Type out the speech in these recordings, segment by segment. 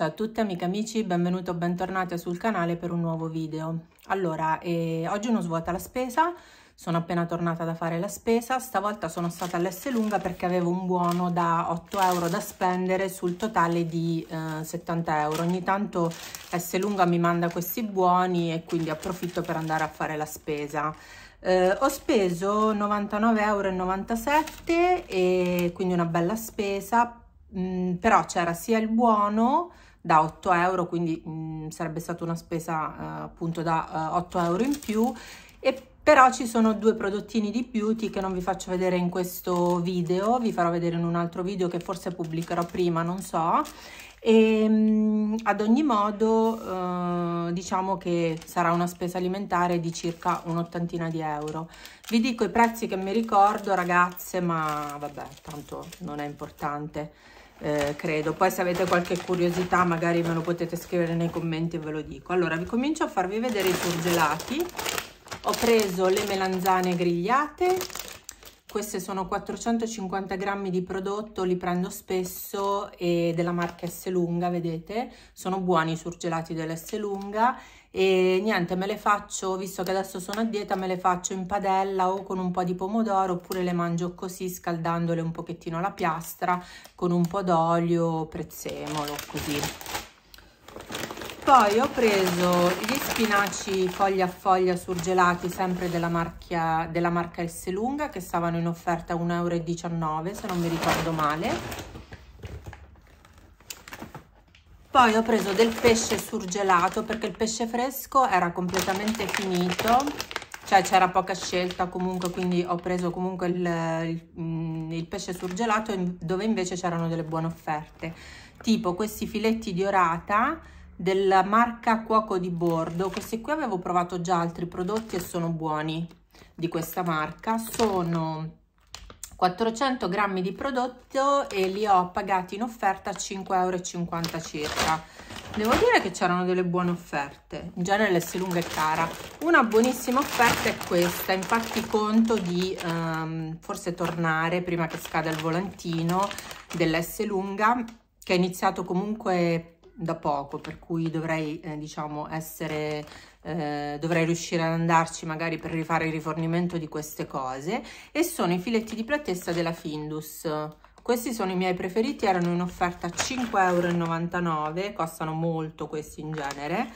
Ciao a tutti amiche e amici, benvenuti o bentornati sul canale per un nuovo video. Allora, eh, oggi uno svuota la spesa, sono appena tornata da fare la spesa, stavolta sono stata all'S lunga perché avevo un buono da 8 euro da spendere sul totale di eh, 70 euro. Ogni tanto S lunga mi manda questi buoni e quindi approfitto per andare a fare la spesa. Eh, ho speso 99,97 euro e quindi una bella spesa, mh, mm, però c'era sia il buono da 8 euro, quindi mh, mm, sarebbe stata una spesa eh, appunto da eh, 8 euro in più. E però ci sono due prodottini di beauty che non vi faccio vedere in questo video, vi farò vedere in un altro video che forse pubblicherò prima, non so. E, mm, ad ogni modo eh, diciamo che sarà una spesa alimentare di circa un'ottantina di euro vi dico i prezzi che mi ricordo ragazze ma vabbè tanto non è importante eh, credo poi se avete qualche curiosità magari me lo potete scrivere nei commenti e ve lo dico allora vi comincio a farvi vedere i surgelati ho preso le melanzane grigliate queste sono 450 grammi di prodotto, li prendo spesso e della marca S Lunga, vedete? Sono buoni i surgelati dell'S Lunga e niente me le faccio visto che adesso sono a dieta me le faccio in padella o con un po' di pomodoro oppure le mangio così scaldandole un pochettino la piastra con un po' d'olio prezzemolo così poi ho preso gli spinaci foglia a foglia surgelati sempre della, marchia, della marca S lunga che stavano in offerta a 1,19 euro se non mi ricordo male poi ho preso del pesce surgelato perché il pesce fresco era completamente finito cioè c'era poca scelta comunque quindi ho preso comunque il, il, mm, il pesce surgelato dove invece c'erano delle buone offerte tipo questi filetti di orata della marca Cuoco di Bordo questi qui avevo provato già altri prodotti e sono buoni di questa marca sono 400 grammi di prodotto e li ho pagati in offerta 5,50 euro circa. Devo dire che c'erano delle buone offerte, in genere l'S lunga è cara. Una buonissima offerta è questa, infatti conto di ehm, forse tornare prima che scada il volantino dell'S lunga, che è iniziato comunque da poco, per cui dovrei eh, diciamo essere eh, dovrei riuscire ad andarci magari per rifare il rifornimento di queste cose e sono i filetti di platessa della Findus questi sono i miei preferiti erano in offerta a euro, costano molto questi in genere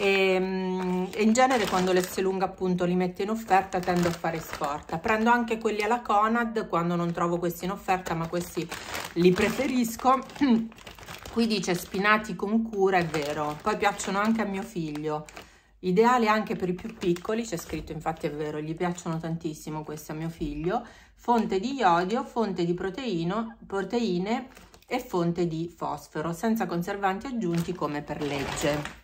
e, mm, e in genere quando l'Esselunga appunto li mette in offerta tendo a fare scorta prendo anche quelli alla Conad quando non trovo questi in offerta ma questi li preferisco qui dice spinati con cura è vero poi piacciono anche a mio figlio Ideale anche per i più piccoli, c'è scritto infatti è vero, gli piacciono tantissimo queste a mio figlio, fonte di iodio, fonte di proteino, proteine e fonte di fosforo, senza conservanti aggiunti come per legge.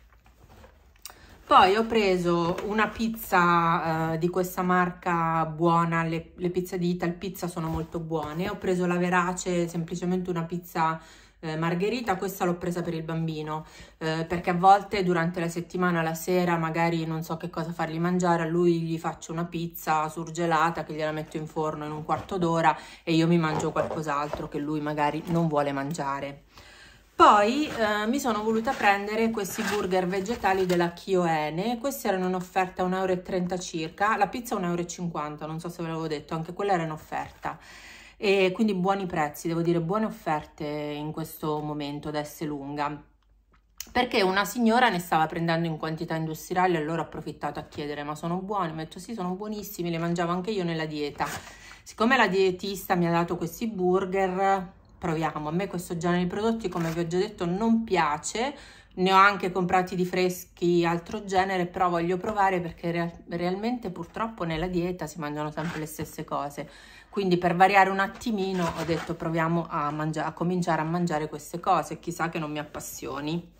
Poi ho preso una pizza eh, di questa marca buona, le, le pizze di Ital Pizza sono molto buone, ho preso la Verace, semplicemente una pizza eh, margherita, questa l'ho presa per il bambino, eh, perché a volte durante la settimana, la sera, magari non so che cosa fargli mangiare, a lui gli faccio una pizza surgelata che gliela metto in forno in un quarto d'ora e io mi mangio qualcos'altro che lui magari non vuole mangiare. Poi eh, mi sono voluta prendere questi burger vegetali della Chioene, questi erano in offerta 1,30 euro circa, la pizza 1,50 euro, non so se ve l'avevo detto, anche quella era in offerta e quindi buoni prezzi, devo dire buone offerte in questo momento da S lunga perché una signora ne stava prendendo in quantità industriale e allora ho approfittato a chiedere ma sono buoni? Mi ha detto sì sono buonissimi, le mangiavo anche io nella dieta. Siccome la dietista mi ha dato questi burger, proviamo. A me questo genere di prodotti come vi ho già detto non piace, ne ho anche comprati di freschi altro genere però voglio provare perché re realmente purtroppo nella dieta si mangiano sempre le stesse cose quindi per variare un attimino ho detto proviamo a, a cominciare a mangiare queste cose chissà che non mi appassioni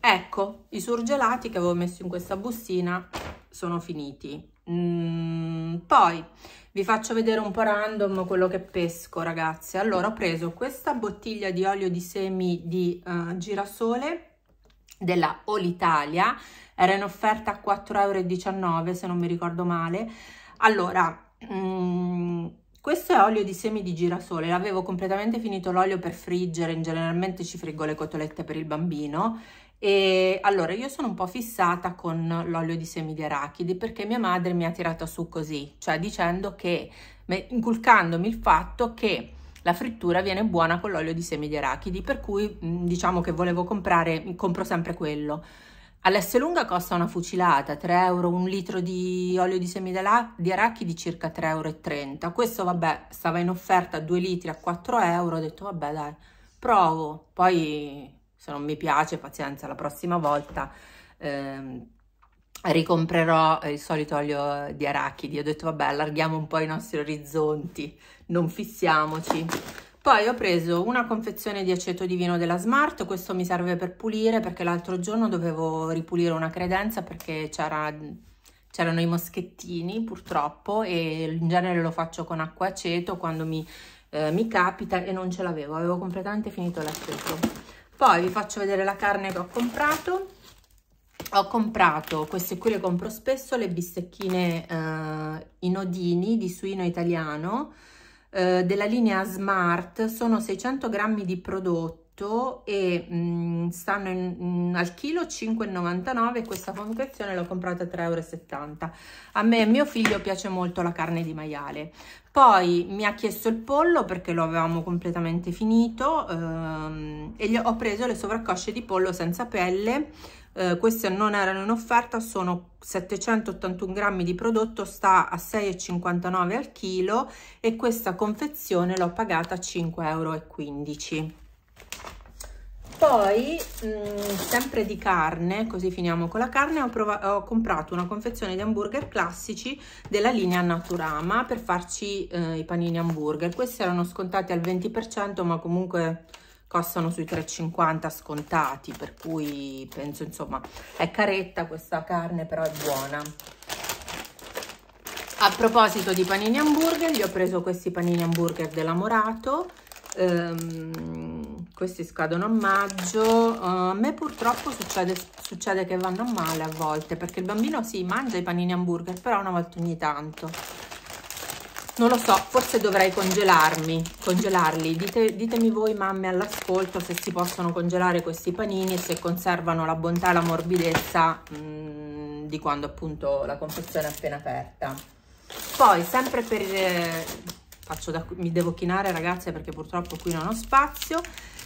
ecco i surgelati che avevo messo in questa bustina sono finiti mm, poi vi faccio vedere un po' random quello che pesco ragazze allora ho preso questa bottiglia di olio di semi di uh, girasole della Olitalia era in offerta a 4,19 euro se non mi ricordo male allora Mm, questo è olio di semi di girasole, l'avevo completamente finito l'olio per friggere, generalmente ci friggo le cotolette per il bambino e allora io sono un po' fissata con l'olio di semi di arachidi perché mia madre mi ha tirata su così, cioè dicendo che, inculcandomi il fatto che la frittura viene buona con l'olio di semi di arachidi, per cui mm, diciamo che volevo comprare, compro sempre quello lunga costa una fucilata, 3 euro, un litro di olio di semi di arachidi circa 3,30 euro. Questo vabbè, stava in offerta 2 litri a 4 euro, ho detto vabbè dai, provo. Poi se non mi piace, pazienza, la prossima volta ehm, ricomprerò eh, il solito olio di arachidi. Ho detto vabbè, allarghiamo un po' i nostri orizzonti, non fissiamoci. Poi ho preso una confezione di aceto di vino della Smart, questo mi serve per pulire perché l'altro giorno dovevo ripulire una credenza perché c'erano era, i moschettini purtroppo e in genere lo faccio con acqua aceto quando mi, eh, mi capita e non ce l'avevo, avevo completamente finito l'aceto. Poi vi faccio vedere la carne che ho comprato. Ho comprato, queste qui le compro spesso, le bistecchine eh, in di suino italiano eh, della linea Smart sono 600 grammi di prodotto e mh, mm, stanno in, mh, mm, al chilo 5,99 questa confezione l'ho comprata a 3,70 euro a me e mio figlio piace molto la carne di maiale poi mi ha chiesto il pollo perché lo avevamo completamente finito ehm, e gli ho preso le sovraccosce di pollo senza pelle eh, queste non erano in offerta sono 781 grammi di prodotto sta a 6,59 al chilo e questa confezione l'ho pagata 5,15 euro poi mh, mm, sempre di carne così finiamo con la carne ho, ho, comprato una confezione di hamburger classici della linea Naturama per farci eh, i panini hamburger questi erano scontati al 20% ma comunque costano sui 3,50 scontati per cui penso insomma è caretta questa carne però è buona a proposito di panini hamburger gli ho preso questi panini hamburger della Morato ehm, questi scadono a maggio eh, a me purtroppo succede, succede che vanno male a volte perché il bambino si sì, mangia i panini hamburger però una volta ogni tanto non lo so, forse dovrei congelarmi, congelarli. Dite, ditemi voi mamme all'ascolto se si possono congelare questi panini e se conservano la bontà e la morbidezza mh, mm, di quando appunto la confezione è appena aperta. Poi sempre per... Eh, da, mi devo chinare ragazze perché purtroppo qui non ho spazio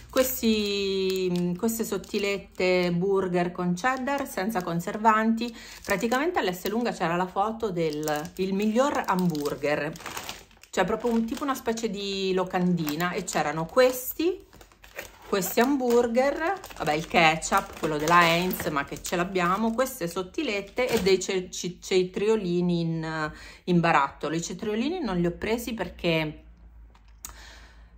questi, queste sottilette burger con cheddar senza conservanti praticamente all'S lunga c'era la foto del miglior hamburger cioè proprio un, tipo una specie di locandina e c'erano questi questi hamburger, vabbè il ketchup, quello della Heinz, ma che ce l'abbiamo, queste sottilette e dei cetriolini in, in barattolo. I cetriolini non li ho presi perché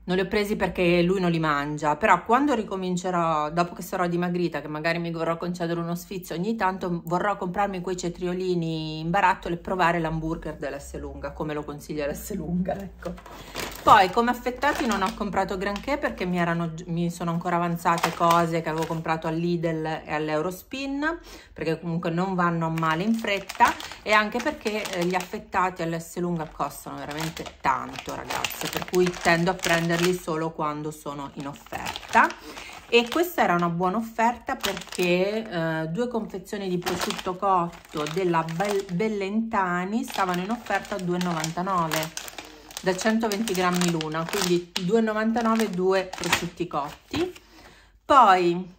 non li ho presi perché lui non li mangia, però quando ricomincerò, dopo che sarò dimagrita, che magari mi vorrò concedere uno sfizio, ogni tanto vorrò comprarmi quei cetriolini in barattolo e provare l'hamburger dell'S lunga, come lo consiglia l'S lunga, ecco. Poi come affettati non ho comprato granché perché mi, erano, mi sono ancora avanzate cose che avevo comprato al Lidl e all'Eurospin perché comunque non vanno male in fretta e anche perché eh, gli affettati all'S lunga costano veramente tanto ragazze per cui tendo a prenderli solo quando sono in offerta e questa era una buona offerta perché eh, due confezioni di prosciutto cotto della Bellentani stavano in offerta a 2,99 da 120 grammi l'una, quindi 2,99 due prosciutti cotti. Poi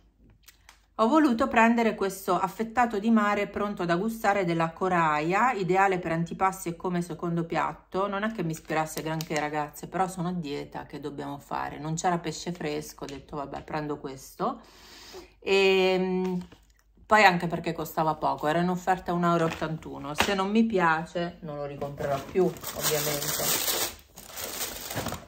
ho voluto prendere questo affettato di mare pronto da gustare della Coraia, ideale per antipassi e come secondo piatto. Non è che mi ispirasse granché ragazze, però sono a dieta, che dobbiamo fare? Non c'era pesce fresco, ho detto vabbè prendo questo. E ehm, poi anche perché costava poco, era in offerta 1,81 euro. Se non mi piace non lo ricomprerò più ovviamente.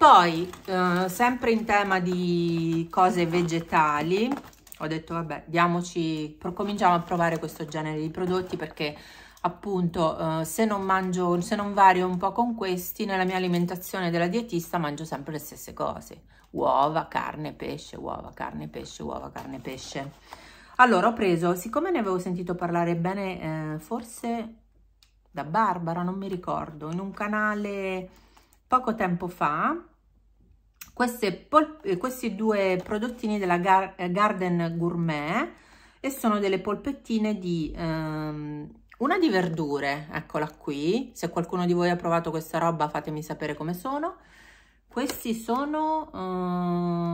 Poi, eh, sempre in tema di cose vegetali, ho detto vabbè, diamoci, cominciamo a provare questo genere di prodotti perché appunto eh, se non mangio, se non vario un po' con questi, nella mia alimentazione della dietista mangio sempre le stesse cose. Uova, carne, pesce, uova, carne, pesce, uova, carne, pesce. Allora ho preso, siccome ne avevo sentito parlare bene, eh, forse da Barbara, non mi ricordo, in un canale poco tempo fa, queste, eh, questi due prodottini della Gar eh, Garden Gourmet e sono delle polpettine di... Ehm, una di verdure, eccola qui, se qualcuno di voi ha provato questa roba fatemi sapere come sono. Questi sono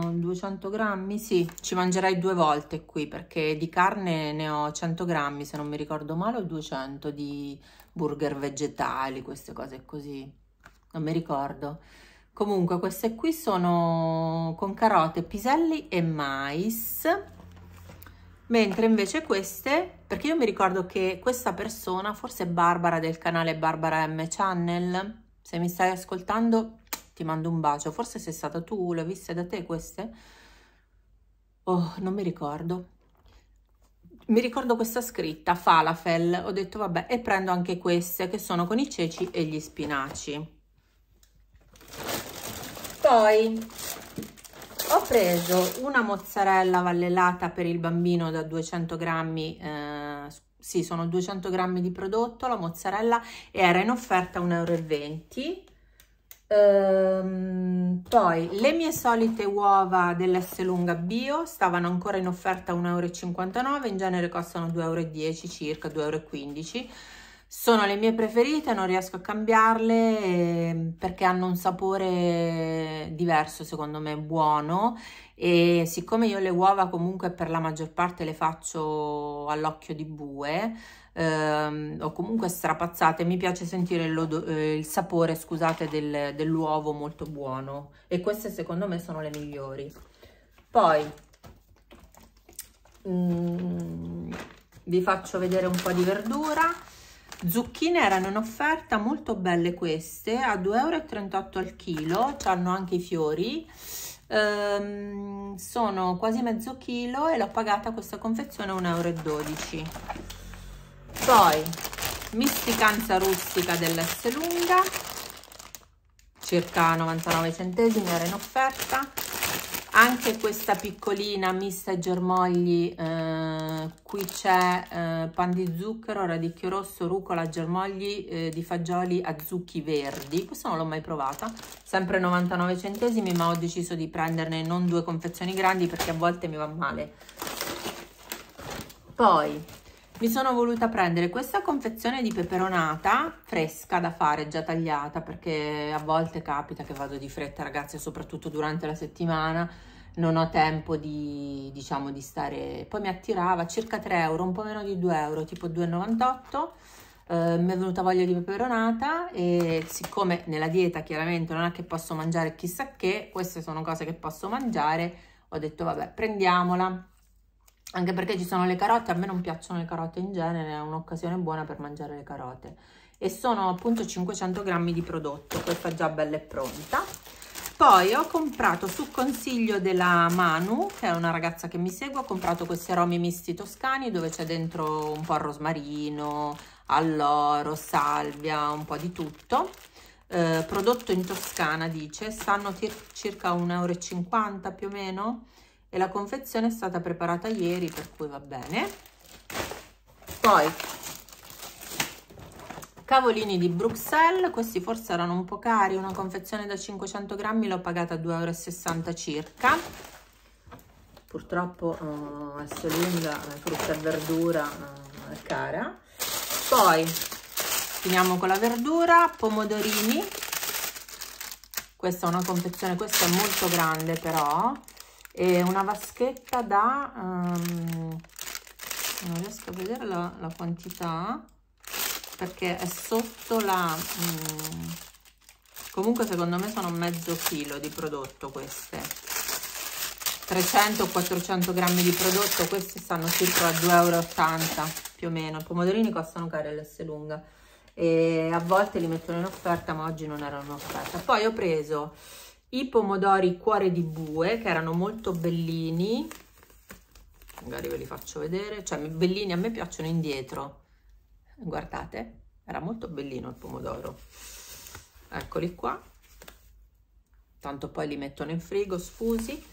uh, eh, 200 grammi, sì, ci mangerai due volte qui perché di carne ne ho 100 grammi se non mi ricordo male o 200 di burger vegetali, queste cose così, non mi ricordo comunque queste qui sono con carote piselli e mais mentre invece queste perché io mi ricordo che questa persona forse Barbara del canale Barbara M Channel se mi stai ascoltando ti mando un bacio forse sei stata tu le ho viste da te queste oh non mi ricordo mi ricordo questa scritta falafel ho detto vabbè e prendo anche queste che sono con i ceci e gli spinaci poi ho preso una mozzarella vallellata per il bambino da 200 grammi eh, sì sono 200 grammi di prodotto la mozzarella era in offerta 1,20 euro Ehm, poi le mie solite uova dell'S lunga bio stavano ancora in offerta 1,59 euro, in genere costano 2,10 euro circa, 2,15 euro. Sono le mie preferite, non riesco a cambiarle ehm, perché hanno un sapore diverso, secondo me buono e siccome io le uova comunque per la maggior parte le faccio all'occhio di bue ehm, o comunque strapazzate, mi piace sentire eh, il sapore, scusate, del, dell'uovo molto buono e queste secondo me sono le migliori. Poi mm, vi faccio vedere un po' di verdura Zucchine erano in offerta, molto belle queste, a 2,38 euro al chilo, hanno anche i fiori. Ehm, sono quasi mezzo chilo e l'ho pagata questa confezione 1,12 euro. Poi, misticanza rustica dell'S lunga, circa 99 centesimi, era in offerta anche questa piccolina mista germogli eh, qui c'è eh, pan di zucchero radicchio rosso rucola germogli eh, di fagioli a zucchi verdi questa non l'ho mai provata sempre 99 centesimi ma ho deciso di prenderne non due confezioni grandi perché a volte mi va male poi mi sono voluta prendere questa confezione di peperonata fresca da fare, già tagliata, perché a volte capita che vado di fretta, ragazzi, soprattutto durante la settimana, non ho tempo di, diciamo, di stare... Poi mi attirava circa 3 euro, un po' meno di 2 euro, tipo 2,98 Uh, eh, mi è venuta voglia di peperonata e siccome nella dieta chiaramente non è che posso mangiare chissà che, queste sono cose che posso mangiare, ho detto vabbè prendiamola anche perché ci sono le carote, a me non piacciono le carote in genere, è un'occasione buona per mangiare le carote. E sono appunto 500 grammi di prodotto, questa già bella e pronta. Poi ho comprato su consiglio della Manu, che è una ragazza che mi segue, ho comprato questi aromi misti toscani dove c'è dentro un po' rosmarino, alloro, salvia, un po' di tutto. Eh, prodotto in Toscana dice, stanno circa 1,50 euro più o meno e la confezione è stata preparata ieri per cui va bene poi cavolini di Bruxelles questi forse erano un po' cari una confezione da 500 grammi l'ho pagata a 2,60 euro circa purtroppo uh, eh, Essolinda frutta e verdura uh, è cara poi finiamo con la verdura pomodorini questa è una confezione questa è molto grande però è una vaschetta da um, non riesco a vedere la, la, quantità perché è sotto la um, comunque secondo me sono mezzo chilo di prodotto queste 300 400 grammi di prodotto questi stanno circa a 2,80 euro più o meno i pomodorini costano cari l'S lunga e a volte li mettono in offerta ma oggi non erano in offerta poi ho preso i pomodori cuore di bue che erano molto bellini magari ve li faccio vedere cioè bellini a me piacciono indietro guardate era molto bellino il pomodoro eccoli qua tanto poi li mettono in frigo sfusi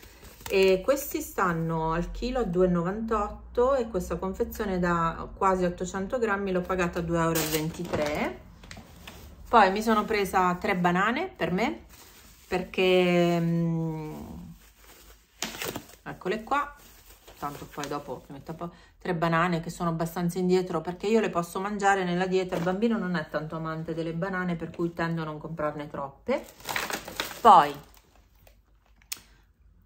e questi stanno al chilo a 2,98 e questa confezione da quasi 800 grammi l'ho pagata 2,23 euro poi mi sono presa tre banane per me perché mm, eccole qua tanto poi dopo metto po tre banane che sono abbastanza indietro perché io le posso mangiare nella dieta il bambino non è tanto amante delle banane per cui tendo a non comprarne troppe poi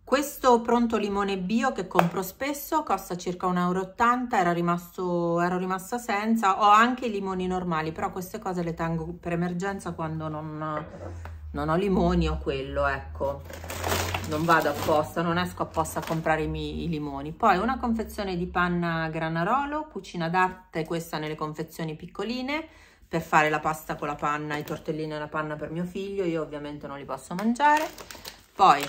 questo pronto limone bio che compro spesso costa circa 1,80 euro era rimasto, ero rimasta senza ho anche i limoni normali però queste cose le tengo per emergenza quando non non ho limoni o quello ecco non vado apposta non esco apposta a comprare i, miei, i limoni poi una confezione di panna granarolo cucina d'arte questa nelle confezioni piccoline per fare la pasta con la panna i tortellini e la panna per mio figlio io ovviamente non li posso mangiare poi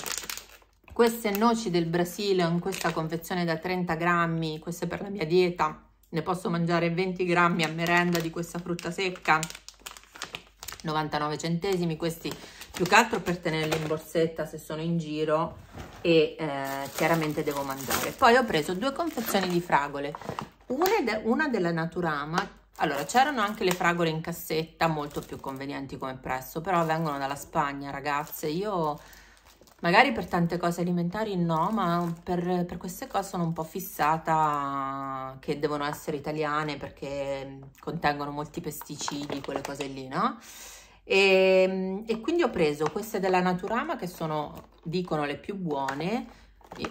queste noci del Brasile in questa confezione da 30 grammi, queste per la mia dieta, ne posso mangiare 20 grammi a merenda di questa frutta secca, 99 centesimi questi più che altro per tenerli in borsetta se sono in giro e eh, chiaramente devo mangiare poi ho preso due confezioni di fragole una, de una della Naturama allora c'erano anche le fragole in cassetta molto più convenienti come prezzo però vengono dalla Spagna ragazze io magari per tante cose alimentari no, ma per, per, queste cose sono un po' fissata che devono essere italiane perché contengono molti pesticidi, quelle cose lì, no? E, ehm, e quindi ho preso queste della Naturama che sono, dicono, le più buone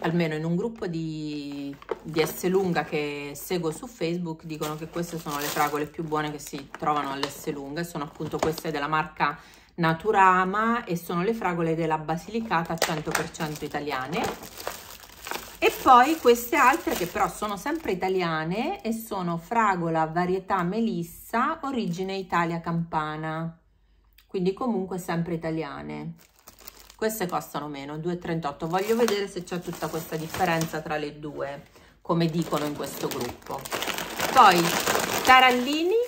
almeno in un gruppo di, di S lunga che seguo su Facebook dicono che queste sono le fragole più buone che si trovano all'S lunga sono appunto queste della marca Naturama e sono le fragole della Basilicata 100% italiane e poi queste altre che però sono sempre italiane e sono fragola varietà melissa origine Italia Campana quindi comunque sempre italiane queste costano meno 2,38 voglio vedere se c'è tutta questa differenza tra le due come dicono in questo gruppo poi tarallini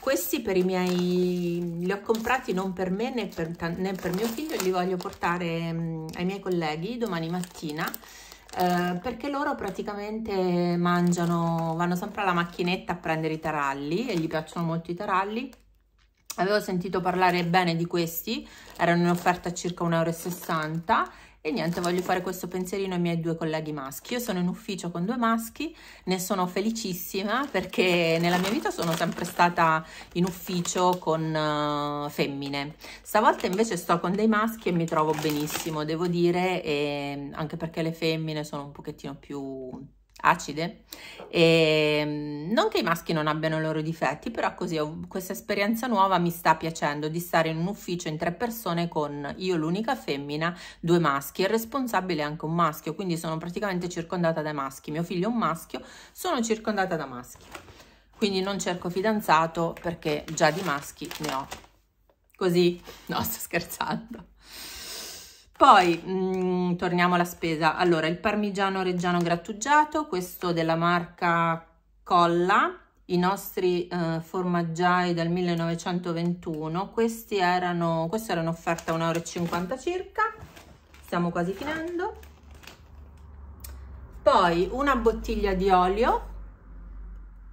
questi per i miei li ho comprati non per me né per, né per mio figlio li voglio portare mh, mm, ai miei colleghi domani mattina eh, perché loro praticamente mangiano vanno sempre alla macchinetta a prendere i taralli e gli piacciono molto i taralli avevo sentito parlare bene di questi erano in offerta a circa 1,60 euro e niente, voglio fare questo pensierino ai miei due colleghi maschi. Io sono in ufficio con due maschi, ne sono felicissima perché nella mia vita sono sempre stata in ufficio con uh, femmine. Stavolta invece sto con dei maschi e mi trovo benissimo, devo dire, anche perché le femmine sono un pochettino più acide. E, ehm, non che i maschi non abbiano i loro difetti, però così ho, questa esperienza nuova mi sta piacendo di stare in un ufficio in tre persone con io l'unica femmina, due maschi, il responsabile è anche un maschio, quindi sono praticamente circondata dai maschi, mio figlio è un maschio, sono circondata da maschi. Quindi non cerco fidanzato perché già di maschi ne ho. Così, no sto scherzando. Poi mh, mm, torniamo alla spesa. Allora, il parmigiano reggiano grattugiato, questo della marca Colla, i nostri eh, formaggiai del 1921. Questi erano, questa era un'offerta a 1,50 euro circa. Stiamo quasi finendo. Poi una bottiglia di olio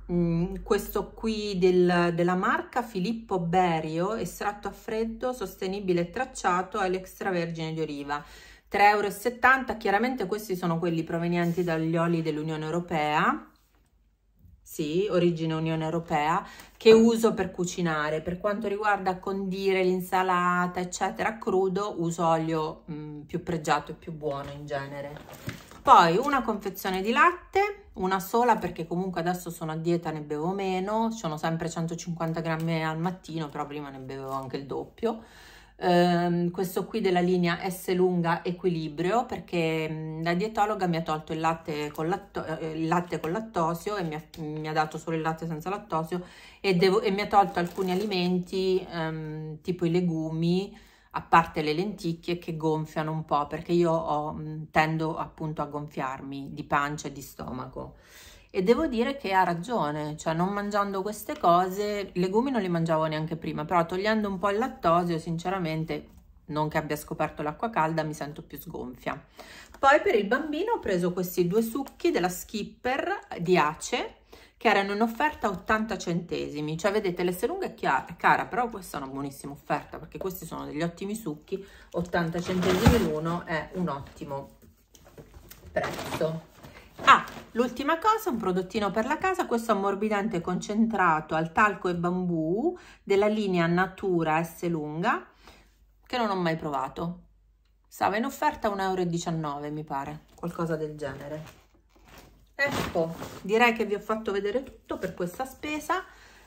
Mm, questo qui del, della marca Filippo Berio, estratto a freddo, sostenibile e tracciato all'extravergine di oliva. 3,70 euro, chiaramente questi sono quelli provenienti dagli oli dell'Unione Europea, sì, origine Unione Europea, che uso per cucinare. Per quanto riguarda condire l'insalata, eccetera, crudo, uso olio mh, mm, più pregiato e più buono in genere poi una confezione di latte una sola perché comunque adesso sono a dieta ne bevo meno sono sempre 150 grammi al mattino però prima ne bevevo anche il doppio ehm, questo qui della linea S lunga equilibrio perché la dietologa mi ha tolto il latte con, latto eh, il latte con lattosio e mi ha, mi ha, dato solo il latte senza lattosio e, devo, e mi ha tolto alcuni alimenti ehm, tipo i legumi a parte le lenticchie che gonfiano un po' perché io ho, tendo appunto a gonfiarmi di pancia e di stomaco e devo dire che ha ragione, cioè non mangiando queste cose, legumi non li mangiavo neanche prima, però togliendo un po' il lattosio sinceramente non che abbia scoperto l'acqua calda, mi sento più sgonfia. Poi per il bambino ho preso questi due succhi della Skipper di Ace, che erano in offerta 80 centesimi. Cioè vedete lunga è chiara, cara, però questa è una buonissima offerta perché questi sono degli ottimi succhi, 80 centesimi l'uno è un ottimo prezzo. Ah, l'ultima cosa, un prodottino per la casa, questo ammorbidente concentrato al talco e bambù della linea Natura S lunga che non ho mai provato. Stava in offerta 1,19 euro mi pare, qualcosa del genere ecco direi che vi ho fatto vedere tutto per questa spesa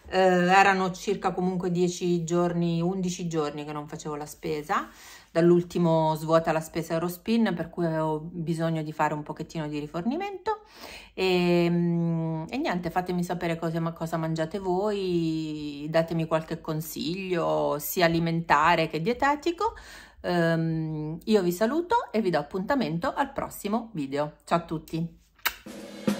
eh, erano circa comunque 10 giorni 11 giorni che non facevo la spesa dall'ultimo svuota la spesa Eurospin per cui avevo bisogno di fare un pochettino di rifornimento e, ehm, e niente fatemi sapere cosa, cosa, mangiate voi datemi qualche consiglio sia alimentare che dietetico ehm, io vi saluto e vi do appuntamento al prossimo video ciao a tutti Thank you.